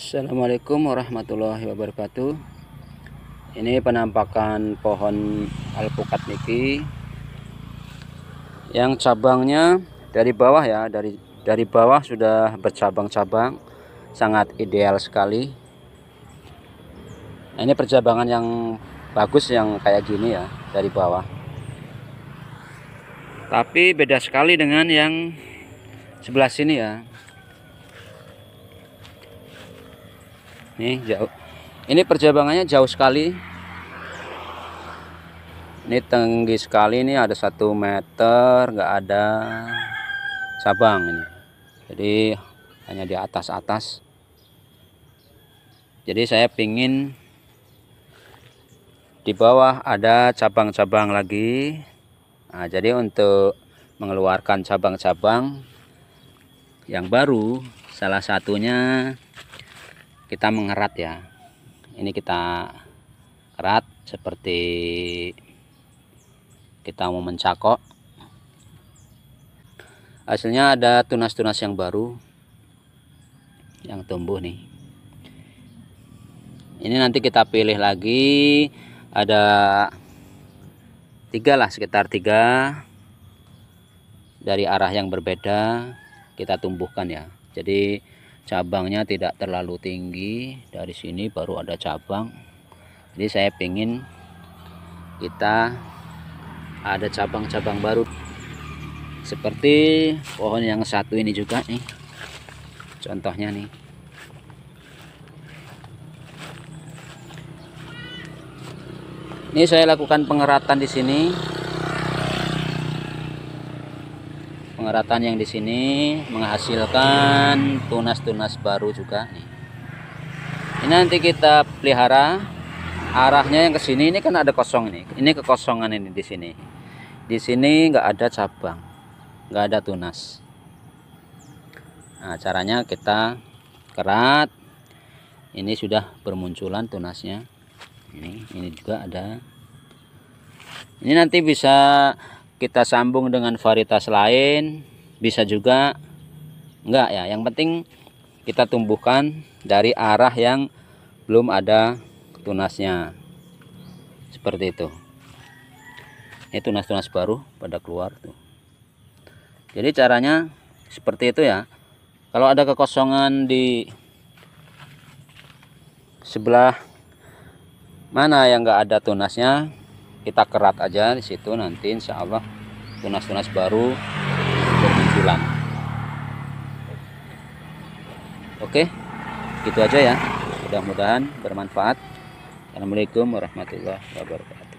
Assalamualaikum warahmatullahi wabarakatuh Ini penampakan pohon alpukat niki Yang cabangnya dari bawah ya Dari dari bawah sudah bercabang-cabang Sangat ideal sekali nah, Ini percabangan yang bagus yang kayak gini ya Dari bawah Tapi beda sekali dengan yang sebelah sini ya Nih jauh. Ini perjabangannya jauh sekali. Ini tinggi sekali ini ada satu meter, nggak ada cabang ini. Jadi hanya di atas atas. Jadi saya pingin di bawah ada cabang-cabang lagi. Nah, jadi untuk mengeluarkan cabang-cabang yang baru, salah satunya kita mengerat ya ini kita kerat seperti kita mau mencakok hasilnya ada tunas-tunas yang baru yang tumbuh nih ini nanti kita pilih lagi ada tiga lah sekitar tiga dari arah yang berbeda kita tumbuhkan ya jadi cabangnya tidak terlalu tinggi dari sini baru ada cabang jadi saya pengen kita ada cabang-cabang baru seperti pohon yang satu ini juga nih contohnya nih ini saya lakukan pengeratan di sini Pengeratan yang di sini menghasilkan tunas-tunas baru juga nih. Ini nanti kita pelihara arahnya yang ke sini ini kan ada kosong ini. Ini kekosongan ini di sini. Di sini nggak ada cabang, Enggak ada tunas. Nah, caranya kita kerat. Ini sudah bermunculan tunasnya. Ini ini juga ada. Ini nanti bisa kita sambung dengan varietas lain bisa juga enggak ya yang penting kita tumbuhkan dari arah yang belum ada tunasnya seperti itu ini tunas-tunas baru pada keluar tuh jadi caranya seperti itu ya kalau ada kekosongan di sebelah mana yang enggak ada tunasnya kita kerat aja di situ nanti insya Allah tunas-tunas baru bermunculan oke gitu aja ya mudah-mudahan bermanfaat Assalamualaikum warahmatullahi wabarakatuh